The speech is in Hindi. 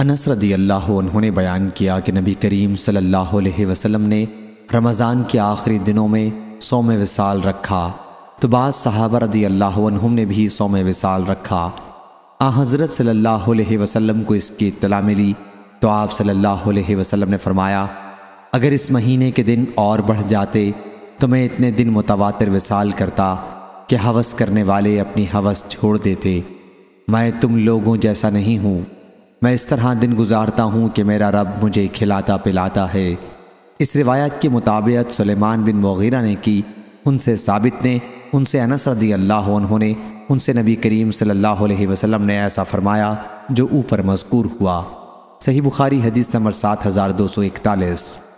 अनस रदी अल्लाह उन्होंने बयान किया कि नबी करीम सल्लल्लाहु अलैहि वसल्लम ने रमज़ान के आखिरी दिनों में सोम विसाल रखा तो बाद सहाबा रदी अल्लाह ने भी सोम विसाल रखा आ हज़रत सल्लल्लाहु अलैहि वसल्लम को इसकी इतला मिली तो आप सल्लल्लाहु अलैहि वसल्लम ने फरमाया अगर इस महीने के दिन और बढ़ जाते तो मैं इतने दिन मुतवातर विसाल करता कि हवस करने वाले अपनी हवस छोड़ देते मैं तुम लोगों जैसा नहीं हूँ मैं इस तरह दिन गुजारता हूँ कि मेरा रब मुझे खिलाता पिलाता है इस रिवायत की मुताबियत सलेमान बिन वगैरह ने की उनसे साबित ने उनसे अनस रदी अल्लाह उन्होंने उनसे नबी करीम सल्लल्लाहु अलैहि वसल्लम ने ऐसा फरमाया जो ऊपर मजकूर हुआ सही बुखारी हदीस नंबर सात हज़ार दो सौ इकतालीस